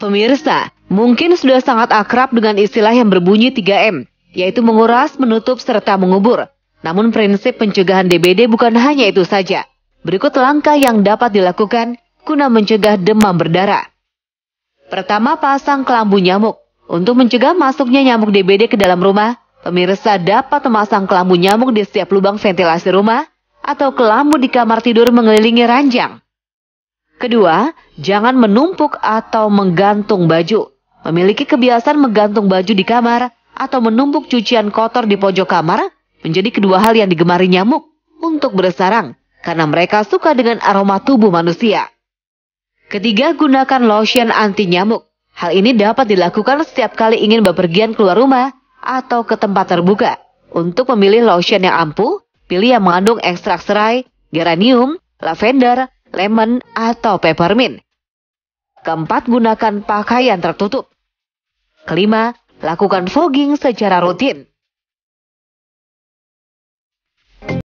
Pemirsa, mungkin sudah sangat akrab dengan istilah yang berbunyi 3M, yaitu menguras, menutup, serta mengubur. Namun prinsip pencegahan DBD bukan hanya itu saja. Berikut langkah yang dapat dilakukan guna mencegah demam berdarah. Pertama, pasang kelambu nyamuk. Untuk mencegah masuknya nyamuk DBD ke dalam rumah, pemirsa dapat memasang kelambu nyamuk di setiap lubang ventilasi rumah atau kelambu di kamar tidur mengelilingi ranjang. Kedua, jangan menumpuk atau menggantung baju. Memiliki kebiasaan menggantung baju di kamar atau menumpuk cucian kotor di pojok kamar menjadi kedua hal yang digemari nyamuk untuk bersarang karena mereka suka dengan aroma tubuh manusia. Ketiga, gunakan lotion anti nyamuk. Hal ini dapat dilakukan setiap kali ingin bepergian keluar rumah atau ke tempat terbuka. Untuk memilih lotion yang ampuh, pilih yang mengandung ekstrak serai, geranium, lavender, lemon, atau peppermint. Keempat, gunakan pakaian tertutup. Kelima, lakukan fogging secara rutin.